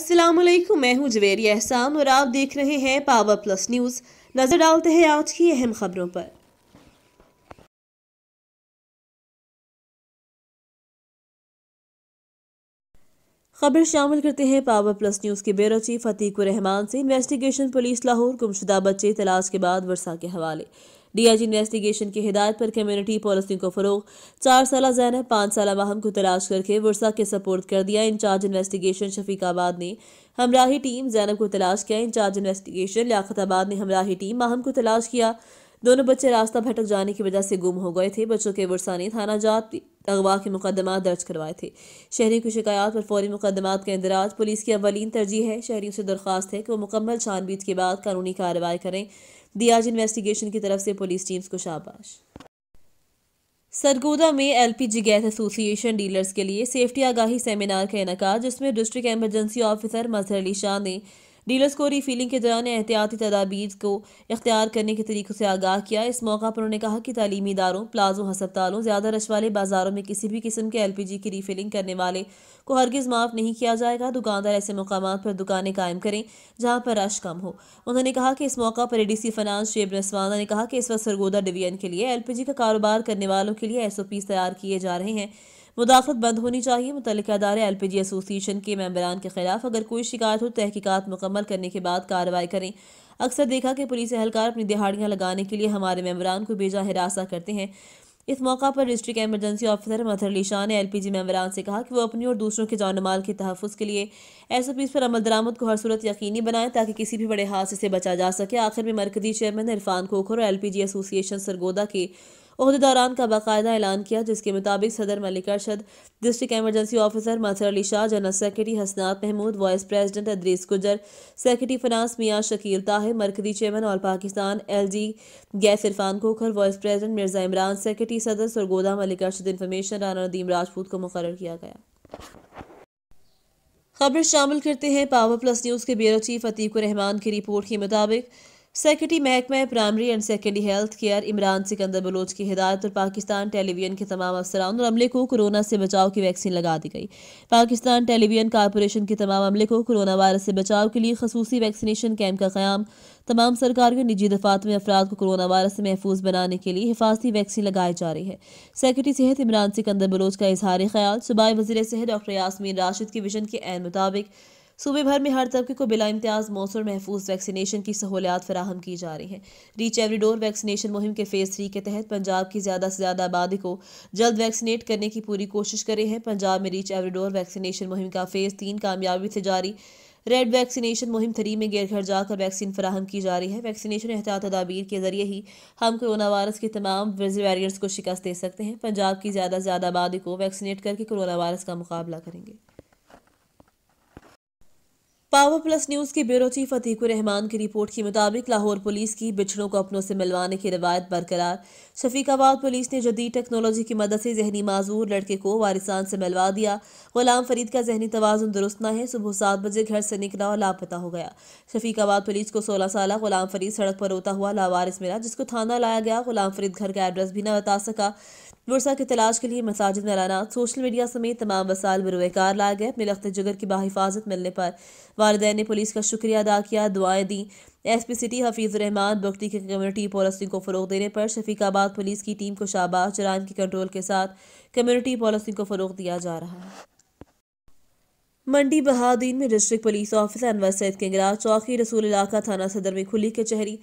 अस्सलाम वालेकुम मैं हूं जवेरी एहसान और आप देख रहे हैं पावर प्लस न्यूज़ नज़र डालते हैं आज की अहम खबरों पर खबर शामिल करते हैं पावर प्लस न्यूज़ के ब्यूरो चीफ अतीकुर रहमान से इन्वेस्टिगेशन पुलिस लाहौर गुमशुदा बच्चे तलाश के बाद वर्षा के हवाले डीआईजी इन्वेस्टिगेशन की हिदायत पर कम्युनिटी पॉलिसियों को फरोग चार साल जैनब पाँच साल माहम को तलाश करके वर्षा के सपोर्ट कर दिया इंचार्ज इन्वेस्टिगेशन शफीकाबाद ने हमराही टीम जैनब को तलाश किया इंचार्ज इन्वेस्टिगेशन लियाकताबाद ने हमराही टीम माहम को तलाश किया दोनों बच्चे रास्ता भटक जाने की वजह से गुम हो गए थे बच्चों के वर्षा ने थाना जात अगवा के मुकदमा दर्ज करवाए थे शहरी की शिकायत पर फौरी मुकदमा का इंदराज पुलिस की अवलिन तरजीह है शहरी से दरख्वास्त है कि वो मुकम्मल छानबीन के बाद कानूनी कार्रवाई करें दी आज इन्वेस्टिगेशन की तरफ से पुलिस टीम्स को शाबाश सरगोदा में एलपीजी गैस एसोसिएशन डीलर्स के लिए सेफ्टी आगाही सेमिनार का इनका जिसमें district emergency officer Mazhar Ali Shah ने डीलर्स को रीफिलिंग के दौरान एहतियाती तदाबीर को इख्तियार करने के तरीक़ों से आगाह किया इस मौका पर उन्होंने कहा कि तालीमी इदारों प्लाजों हस्पतालों ज़्यादा रश वाले बाज़ारों में किसी भी किस्म के एल पी जी की रीफिलिंग करने वाले को हरगिज़ माफ़ नहीं किया जाएगा दुकानदार ऐसे मकाम पर दुकानें कायम करें जहाँ पर रश कम हो उन्होंने कहा कि इस मौका पर ए डी सी फनांस शेब नस्वाना ने कहा कि इस वक्त सरगोदा डिवीजन के लिए एल पी जी का कारोबार करने वालों के लिए एस ओ पी तैयार किए जा रहे हैं मुदाखत बंद होनी चाहिए मुतल अदारे एल पी जी एसोसिएशन के मेम्बरान के खिलाफ अगर कोई शिकायत हो तहकीकत मुकम्मल करने के बाद कार्रवाई करें अक्सर देखा कि पुलिस एहलकार अपनी दिहाड़ियाँ लगाने के लिए हमारे मेम्बरान को बेजा हिरासा करते हैं इस मौका पर डिस्ट्रिक्ट एमरजेंसी ऑफिसर मथर शाह ने एल पी जी मेम्बरान से कहा कि वो अपनी और दूसरों के जान माल के तहफ़ के लिए एस ओ पीज पर अमल दरामद को हर सूरत यकीनी बनाएं ताकि किसी भी बड़े हादसे से बचा जा सके आखिर में मरकजी चेयरमैन इरफान खोखर और L P G association Sargodha के अहदेदारान का बाकायदा ऐलान किया जिसके मुताबिक सदर Malik Arshad district emergency officer Mazhar Ali Shah general secretary Hasnat Mahmood vice president Idrees Gujjar secretary finance Mian Shakeel Tahir मरकजी चेयरमैन और Pakistan L G gas Irfan Khokhar vice president Mirza Imran secretary सदर सरगोदा मलिक अरशद इन्फॉर्मेशन राना नदीम राजपूत को मुकर किया गया खबर शामिल करते हैं पावर प्लस न्यूज़ के ब्यूरो चीफ अतीक रहमान की रिपोर्ट के मुताबिक सेक्रेटरी महकमा primary and secondary health care Imran Sikandar Baloch की हिदायत और पाकिस्तान टेलीविजन के तमाम अफसरान और अमले को कोरोना से बचाव की वैक्सीन लगा दी गई पाकिस्तान टेलीविजन कॉरपोरेशन के तमाम अमले को कोरोना वायरस से बचाव के लिए खसूसी वैक्सीनेशन कैंप का क्याम तमाम सरकार के निजी दफात में अफराद को कोरोना वायरस से महफूज बनाने के लिए हिफाजती वैक्सीन लगाई जा रही है सेक्रेटरी सेहत इमरान सिकंदर बलोच का इजहार ख्याल सूबाई वजी सेहत डॉक्टर यासमीन राशिद के विजन के मुताबिक सूबे भर में हर तबके को बिला इम्तियाज मौसर महफूज वैक्सीनेशन की सहूलियात फराहम की जा रही हैं रीच एवरीडोर वैक्सीनेशन मुहिम के फेज़ थ्री के तहत पंजाब की ज़्यादा से ज़्यादा आबादी को जल्द वैक्सीनेट करने की पूरी कोशिश करे हैं पंजाब में रीच एवरीडोर वैक्सीनेशन मुहिम का फेज़ तीन कामयाबी से जारी रेड वैक्सीनेशन मुहिम थ्री में गैर घर जाकर वैक्सीन फराहम की जा रही है वैक्सीनेशन एहतियात तदाबीर के जरिए ही हम कोरोना वायरस के तमाम वेरियंट्स को शिकस्त दे सकते हैं पंजाब की ज़्यादा से ज़्यादा आबादी को वैक्सीनेट करके कोरोना वायरस का मुकाबला करेंगे पावर प्लस न्यूज के ब्यूरो चीफ अतीकुर रहमान की रिपोर्ट के मुताबिक लाहौर पुलिस की बिछड़ों को अपनों से मिलवाने की रवायत बरकरार शफीकाबाद पुलिस ने जदीद टेक्नोलॉजी की मदद से जहनी माजूर लड़के को वारिसान से मिलवा दिया गुलाम फरीद का जहनी तोज़ुन दुरुस्त ना है सुबह सात बजे घर से निकला और लापता हो गया शफीकाबाद पुलिस को सोलह साल गुलाम फरीद सड़क पर रोता हुआ लावारिस मिला जिसको थाना लाया गया गुलाम फरीद घर का एड्रेस भी न बता सका वर्षा की तलाश के लिए मसाजिद में सोशल मीडिया समेत तमाम वसाइल बरवेकार लाए गए अपने लखते जगर की बाहिफाजत मिलने पर वालदे ने पुलिस का शुक्रिया अदा किया दुआएं दी S P city Hafeez Rahman Bakhti की कम्युनिटी पॉलिसिंग को फ़रोग देने पर शफीकाबाद पुलिस की टीम को शाबाश जराइम के कंट्रोल के साथ कम्युनिटी पॉलिसी को फ़रोग दिया जा रहा है मंडी बहादीन में district police officer Anwar Saeed Kingra चौकी रसूल इलाका थाना सदर में खुली कचहरी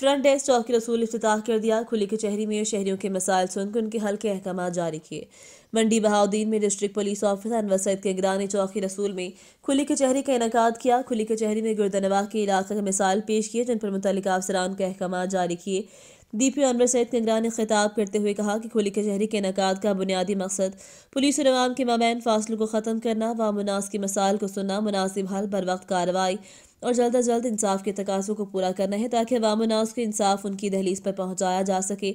फ्रंट डेस्क चौकी रसूल अफ्ताह कर दिया खुली कचहरी में शहरियों के मसाइल सुनकर उनके हल के अहकाम जारी किए मंडी बहाउद्दीन में district police officer Anwar Saeed के निगरानी चौकी रसूल में खुली कचहरी का इनका किया खुली कचहरी में गुरदनवा के इलाके के मिसाइल पेश किए जिन पर मुतल अफसरान के अहकाम जारी किए पी अनवर सैद के ने खिताब करते हुए कहा कि खुली कचहरी के इनका का बुनियादी मकसद पुलिस और अवाम के मबैन फासलों को ख़त्म करना व मुनास के मसाइल को सुनना मुनासिब हल बर वक्त कार्रवाई और जल्द अज जल्द इंसाफ के तकाजों को पूरा करना है ताकि अवामनास के इंसाफ उनकी दहलीज पर पहुँचाया जा सके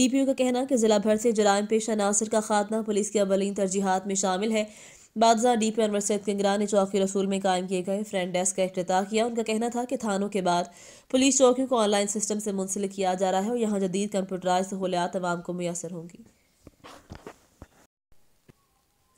डी पी ओ का कहना कि ज़िला भर से जराम पेशा नासिर का खात्मा पुलिस की अवलिन तरजीहत में शामिल है बादजा डी पी अनवर सैद कंगरा ने चौकी रसूल में कायम किए गए फ्रेंड डेस्क का अफ्ताह किया उनका कहना था कि थानों के बाद पुलिस चौकियों को ऑनलाइन सिस्टम से मुंसलिक किया जा रहा है और यहाँ जदीद कंप्यूटराइज सहूलियात आवाम को मैसर होंगी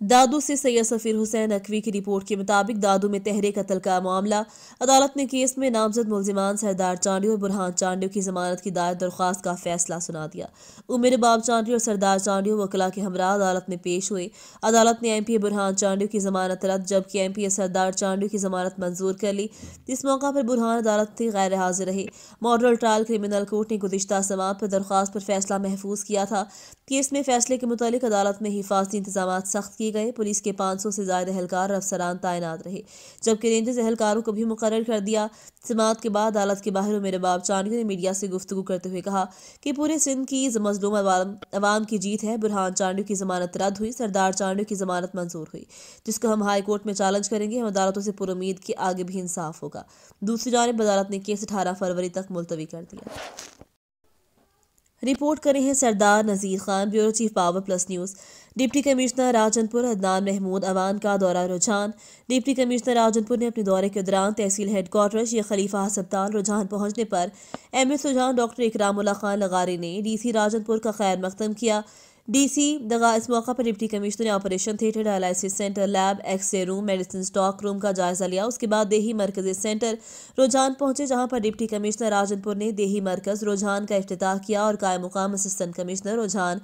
दादू से सैयद सफ़ीर हुसैन नकवी की रिपोर्ट के मुताबिक दादू में तहरे कतल का मामला अदालत ने केस में नामजद मुलजिमान सरदार चांडियो और बुरहान चांडियो की जमानत की दायर दरख्वास्त का फैसला सुना दिया उमिर बाब चांडियो और सरदार चांडियो वकला के हमरा अदालत में पेश हुए अदालत ने M P A Burhan Chandio की जमानत रद्द जबकि M P A Sardar Chandio की जमानत मंजूर कर ली इस मौका पर बुरहान अदालत से गैर हाजिर रहे मॉडल ट्रायल क्रिमिनल कोर्ट ने गुजशत समाप्त पर दरख्वास्त पर फैसला महफूज किया था केस में फैसले के मुतालिक अदालत में हिफाजती इंतजाम सख्त किए गए पुलिस के पाँच सौ से ज्यादा एहलकार अफसरान तैनात रहे जबकि रेंजर्स एहलकारों को भी मुकर कर दिया समात के बाद अदालत के बाहर मेरे बाब चांडवी ने मीडिया से गुफ्तु करते हुए कहा कि पूरे सिंध की मजलूम अवाम की जीत है बुरहान चांडवी की जमानत रद्द हुई सरदार चांडियों की जमानत मंजूर हुई जिसको हम हाई कोर्ट में चैलेंज करेंगे हम अदालतों से पुरुद के आगे भी इंसाफ होगा दूसरी जानब अदालत ने केस अठारह फरवरी तक मुलतवी कर दिया रिपोर्ट करे हैं Sardar Nazir Khan bureau chief power plus news deputy commissioner Rajanpur Adnan Mahmood Awan का दौरा रुझान डिप्टी कमिश्नर राजनपुर ने अपने दौरे के दौरान तहसील हेडक्वार्टर शेख खलीफा अस्पताल रुझान पहुंचने पर एम एस रुझान डॉक्टर इकराम खान लगारे ने डी सी राजनपुर का खैर मकदम किया डीसी दगा इस मौका पर डिप्टी कमिश्नर ने operation theatre dialysis centre lab x-ray room medicine stock room का जायजा लिया उसके बाद देही मरकज सेंटर रुझान पहुंचे जहां पर डिप्टी कमिश्नर राजनपुर ने देही मरकज रुझान का अफ्ताह किया और कायम मुकाम असिस्टेंट कमिश्नर रुझान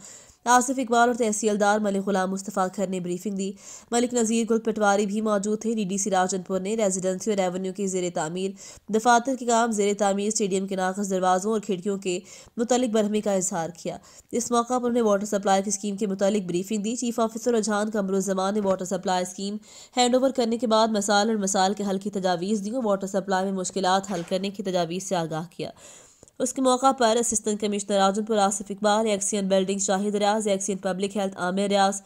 आसिफ इकबाल और तहसीलदार मलिक गुलाम मुस्तफ़ा खर ने ब्रीफिंग दी मलिक नज़ीर गुल पटवारी भी मौजूद थे डी डी सी राजनपुर ने रेजिडेंसी और रेवन्यू की जेर तमीर दफातर के काम जेर तमीर स्टेडियम के नाकस दरवाज़ों और खिड़कियों के मुतल बरहमी का इजहार किया इस मौका पर उन्हें वाटर सप्लाई की स्कीम के मुतालिक ब्रीफिंग दी चीफ ऑफिसर कमर कमरुजमान ने water supply scheme hand over करने के बाद मसाल और मसाल के हल की तजावीज़ दी और वाटर सप्लाई में मुश्किल हल करने की तजावीज़ से आगाह किया उसके मौका पर assistant commissioner Rajanpur Asif Iqbal XEN building Shahid Riaz XEN public health Aamir Riaz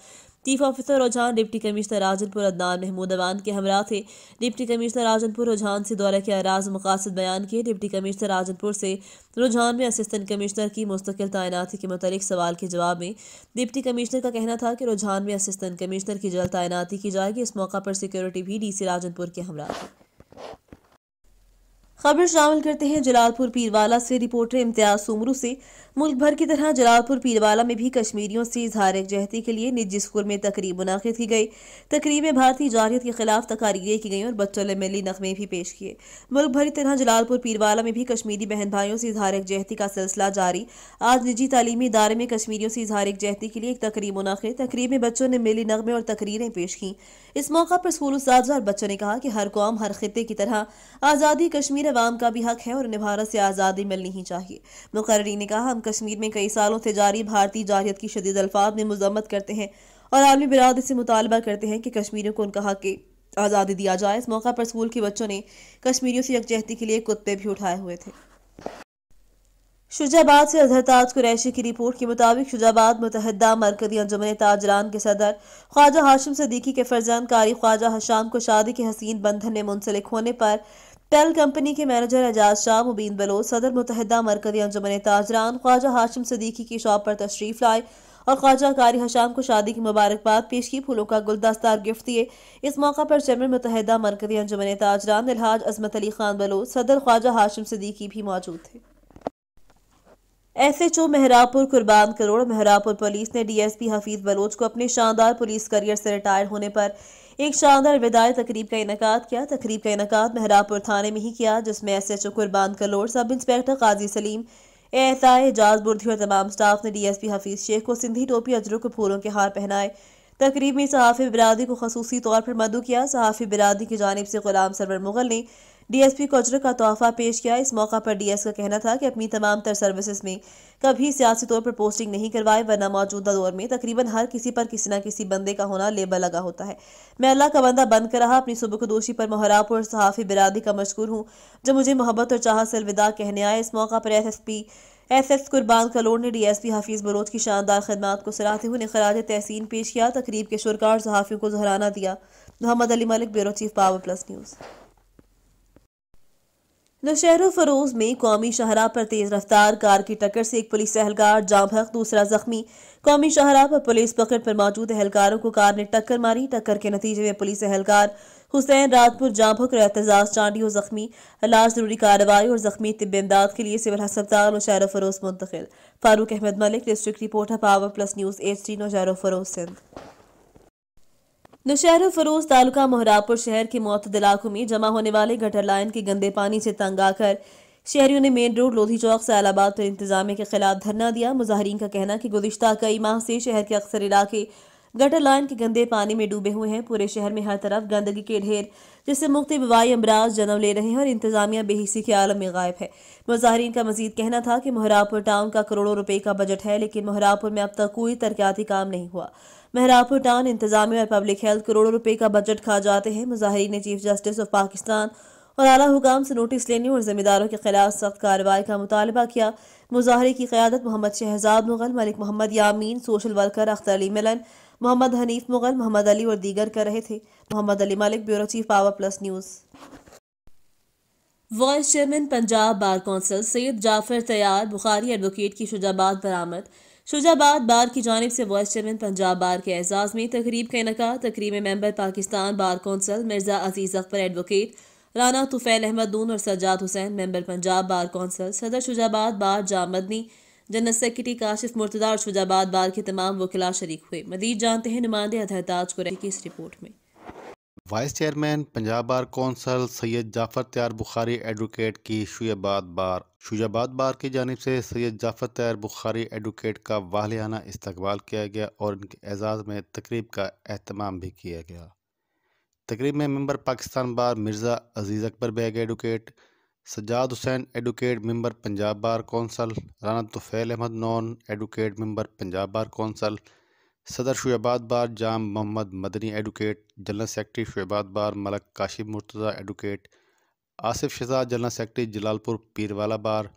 chief officer Rojhan deputy commissioner Rajanpur Adnan Mahmood Awan के हमरा थे डिप्टी कमिश्नर राजनपुर रुझान से दौरे के अराज मकासद बयान किए डिप्टी कमिश्नर राजनपुर से रुझान में असिस्टेंट कमिश्नर की मुस्तकिल तैनाती के मतलब सवाल के जवाब में डिप्टी कमिश्नर का कहना था कि रुझान में असिस्टेंट कमिश्नर की जल्द तैनाती की जाएगी इस मौका पर सिक्योरिटी भी डी सी राजनपुर के हमरा थे खबर शामिल करते हैं जलालपुर पीरवाला से रिपोर्टर इम्तियाज सुमरू से मुल्क भर की तरह जलालपुर पीरवाला में भी कश्मीरियों से इजहार जहती के लिए निजी स्कूल में तकरीब मुनद की गई तकरीब में भारतीय जारियत के खिलाफ तकारीरें की गई और बच्चों ने मिली नगमे भी पेश किए मुल्क भर की तरह जलालपुर पीरवाला में भी कश्मीरी बहन भाइयों से इजहार जहती का सिलसिला जारी आज निजी तालीमी इदारे में कश्मीरियों से इजहार जहती के लिए एक तकरीब मुनद तकरीब में बच्चों ने मिली नगमे और तकरीरें पेश की इस मौका पर स्कूल और बच्चों ने कहा कि हर कौम हर खत्े की तरह आज़ादी कश्मीर अवाम का भी हक है और उन्हें भारत से आज़ादी मिलनी ही चाहिए मुकर्री ने कहा हम कश्मीर में कई सालों से जारी भारतीय जारियत की शदीद अल्फाज में मजम्मत करते हैं और आलमी बिराद से मुतालबा करते हैं कि कश्मीरियों को उनका हक आज़ादी दिया जाए इस मौका पर स्कूल के बच्चों ने कश्मीरियों से यकजहती के लिए कुत्ते भी उठाए हुए थे शुजाबाद से अजहर ताज कुरैशी की रिपोर्ट के मुताबिक शुजाबाद मुतहदा मरकजी अंजुमन ताजरान के सदर ख्वाजा हाशिम सदीकी के फर्जान कारी ख्वाजा हशाम को शादी के हसीन बंधन में मुंसलिक होने पर टेल कंपनी के मैनेजर एजाज शाह मुबीन बलोच सदर मुतहदा मरकजी अंजुमन ताजरान ख्वाजा हाशिम सदीकी की शॉप पर तशरीफ लाए और ख्वाजा कारी हशाम को शादी की मुबारकबाद पेश की फूलों का गुलदस्ता गिफ्ट दिए इस मौका पर चेयरमैन मुतहदा मरकजी अंजुमन ताजरान अलहाज अजमत अली खान बलोच सदर ख्वाजा हाशिम सदीकी भी मौजूद थे S H O Mehrabpur Qurban करोड़ मेहरापुर पुलिस ने D S P Hafeez Baloch को अपने शानदार पुलिस करियर से रिटायर होने पर एक शानदार विदाई तकरीब का इनका किया तकरीब का इनका मेहरापुर थाने में ही किया जिसमें S H O Qurban Kalhoro sub inspector Qazi Saleem आई एजाज बुरथी और तमाम स्टाफ ने D S P Hafeez Sheikh को सिंधी टोपी अजरों फूलों के हार पहनाए तकरीब में सहाफ़ी बिरादरी को खसूसी तौर पर मदू किया सहाफ़ी बिरादरी की जानब से ग़ुलाम सरवर मुग़ल ने डीएसपी कोचर का तोहफा पेश किया इस मौका पर डीएस का कहना था कि अपनी तमाम तर सर्विसेज में कभी सियासी तौर पर पोस्टिंग नहीं करवाए वरना मौजूदा दौर में तकरीबन हर किसी पर किसी न किसी बंदे का होना लेबल लगा होता है मैं अल्लाह का बंदा बंद कर रहा अपनी सुबह पर मोहराब और सहाफ़ी बिरादरी का मशहूर हूँ जो मुझे मोहब्बत और चाह से अलविदा कहने आए इस मौका पर S S P S S Qurban Kalhoro ने डीएसपी हफीज़ बलोच की शानदार खदमात को सराहते हुए खराज तहसीन पेश किया तकरीब के शुरकार और सहाफ़ियों को जहराना दिया Muhammad Ali Malik bureau chief power plus news Naushahro Feroze में कौमी शाहरा पर तेज रफ्तार कार की टक्कर से एक पुलिस एहलकार जाम हक दूसरा जख्मी कौमी शाहरा पर पुलिस पकड़ पर मौजूद एहलकारों को कार ने टक्कर मारी टक्कर के नतीजे में पुलिस एहलकार हुसैन रातपुर जामभक और एहतजाज और जख्मी लाश जरूरी कार्रवाई और जख्मी तिब इमदाद के लिए सिविल अस्पताल नौशहर फरोज मुंतकिल Farooq Ahmed Malik district reporter power plus news H T Naushahro Feroze Sindh Naushahro Feroze taluka Mehrabpur शहर के मौत इलाकों में जमा होने वाले गटर लाइन के गंदे पानी से तंग आकर शहरियों ने मेन रोड लोधी चौक से आलाबाद पर इंतजाम के खिलाफ धरना दिया मुजाहरीन का कहना कि गुजशत कई माह से शहर के अक्सर इलाके गटर लाइन के गंदे पानी में डूबे हुए हैं पूरे शहर में हर तरफ गंदगी के ढेर जिससे मुख्त वबाई अमराज जन्म ले रहे हैं और इंतजामिया बेहिसी के आलम में गायब है मुजाहरीन का मजीद कहना था कि मोहरापुर टाउन का करोड़ों रुपए का बजट है लेकिन मोहरापुर में अब तक कोई तरक्याती काम नहीं हुआ मेहरापुर टाउन इंतजामिया और पब्लिक हेल्थ करोड़ों रुपए का बजट खा जाते हैं मुजाहरी ने चीफ जस्टिस ऑफ पाकिस्तान और आला हुकाम से नोटिस लेने और जमींदारों के खिलाफ सख्त कार्रवाई का मुतालबा किया मुजाहरे की क्यादत मोहम्मद शहजाद मुगल मलिक मोहम्मद यामीन सोशल वर्कर अख्तर अली मिलन मोहम्मद हनीफ मुगल मोहम्मद अली और दीगर कर रहे थे Muhammad Ali Malik bureau chief power plus news vice chairman Punjab bar council Syed Jafar Tayyar Bukhari advocate की शुजाबाद बरामद शुजाबाद बार की जानब से वाइस चेयरमैन पंजाब बार के एजाज में तकरीब का इनका तकरीब में member Pakistan bar council Mirza Aziz Akbar advocate Rana Tufail Ahmed Noon और Sajjad Hussain member Punjab bar council सदर शुजाबाद बार जामदनी जनरल सेक्रेटरी काशिफ मुर्तदा और शुजाबाद बार के तमाम वकला शरीक हुए मजीद जानते हैं नुमांदे अतहताज को रही की इस रिपोर्ट में vice chairman Punjab bar council Syed Jafar Tayyar Bukhari advocate की शुजाबाद बार शुजाबाद बार की जानब से सैयद जाफ़र त्यार बुखारी एडवोकेट का वाहलाना इस्तकबाल किया गया और इनके एजाज़ में तकरीब का अहतमाम भी किया गया तकरीब में member Pakistan bar Mirza Aziz Akbar Baig advocate Sajjad Hussain advocate member Punjab bar council Rana Tufail Ahmed Noon advocate member Punjab bar council सदर Shujabad bar Jam Muhammad Madni advocate general secretary Shujabad bar Malik Kashif Murtaza advocate Asif Shuja general secretary Jalalpur Pirwala bar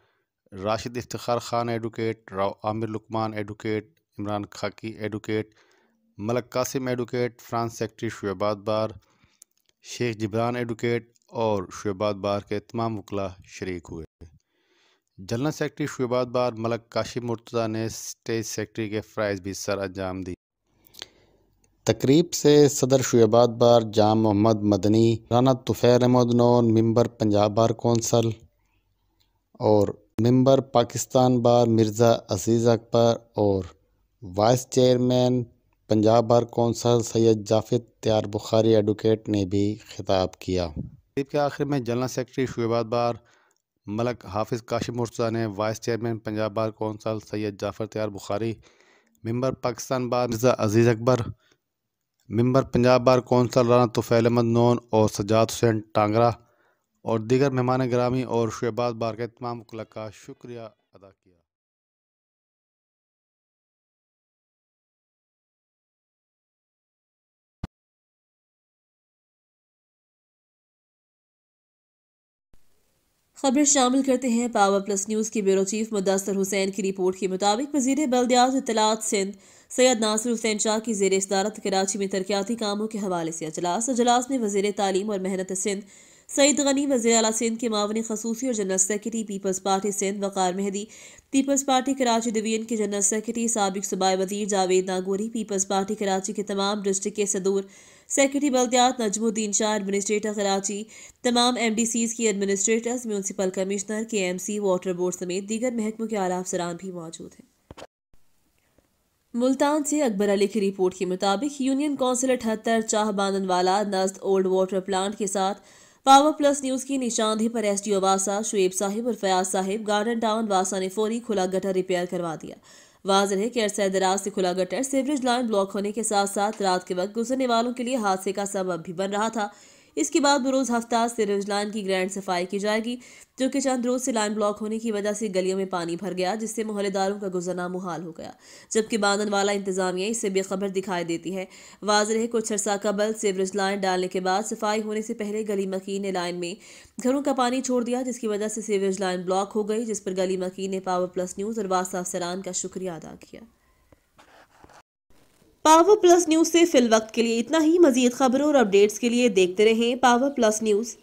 Rashid Iftikhar Khan advocate Rao Aamir Luqman advocate Imran Khaki advocate Malik Qasim advocate finance secretary Shujabad bar Sheikh Jibran advocate और शुबाद बार के तमाम वकला शरीक हुए general secretary Shujabad bar Malik Kashif Murtaza ने state secretary के फ़्राइज़ भी सर अंजाम दी तकरीब से सदर Shujabad bar Jam Muhammad Madni Rana Tufail Ahmed Noon member Punjab bar council और मम्बर पाकिस्तान बार मिर्ज़ा अजीज़ अकबर और vice chairman Punjab bar council Syed Jafar Tayyar Bukhari advocate ने भी खिताब किया के आखिर में general secretary Shujabad bar Malik Hafiz Kashif Murtaza ने vice chairman Punjab bar council Syed Jafar Tayyar Bukhari member Pakistan bar Mirza Aziz Akbar member Punjab bar council Rana Tufail Ahmed Noon और सजाद हुसैन टांगरा और दीगर मेहमान ग्रामी और शुबाद बार के तमाम कला का शुक्रिया अदा किया खबरें शामिल करते हैं पावर प्लस न्यूज़ के ब्यूरो चीफ मुदसर हुसैन की रिपोर्ट के मुताबिक वजीर बल्दियात इतलात सिंध सैयद नासिर हुसैन शाह की जेर सदारत कराची में तरक्याती कामों के हवाले से अजलास अजलास में वजीर तालीम और मेहनत सिंध सईद गनी वजी अला सिंध के मावन खसूसी और general secretary Peoples Party Sindh Waqar Mehdi Peoples Party Karachi division के जनरल सेक्रेटरी सबक सूबा वजीर जावेद नागोरी पीपल्स पार्टी कराची के तमाम डिस्ट्रिक्ट के सदूर सेक्रेटरी बल्दियात नजमुद्दीन शाह एडमिनिस्ट्रेटर कराची तमाम सीज की administrators municipal commissioner K M C water board समेत दीगर महकमों के आला अफसरान भी मौजूद हैं मुल्तान से अकबर अली की रिपोर्ट के मुताबिक यूनियन काउंसिल अठहत्तर चाह वाला नस्त ओल्ड वाटर प्लांट के साथ पावर प्लस न्यूज की निशानदेही पर एस डी वासा शुएब साहिब और फयाज साहिब गार्डन टाउन वासा ने फौरी खुला गटर रिपेयर करवा दिया वाज है कि अरसा दराज से खुला गटर सीवरेज लाइन ब्लॉक होने के साथ साथ रात के वक्त गुजरने वालों के लिए हादसे का सबब भी बन रहा था इसके बाद बरोज़ हफ्ता से लाइन की ग्रैंड सफाई की जाएगी जो कि चंद रोज से लाइन ब्लॉक होने की वजह से गलियों में पानी भर गया जिससे मोहल्लेदारों का गुजरना मुहाल हो गया जबकि बांधन वाला इंतजामिया इससे बेखबर दिखाई देती है वाज रहे कुछ अरसा कबल सेवरेज लाइन डालने के बाद सफाई होने से पहले गली मकीन ने लाइन में घरों का पानी छोड़ दिया जिसकी वजह से सीवरेज लाइन ब्लॉक हो गई जिस पर गली मकीन ने पावर प्लस न्यूज़ और वास्ता अफसरान का शुक्रिया अदा किया पावर प्लस न्यूज से फिल वक्त के लिए इतना ही मजीद खबरों और अपडेट्स के लिए देखते रहें पावर प्लस न्यूज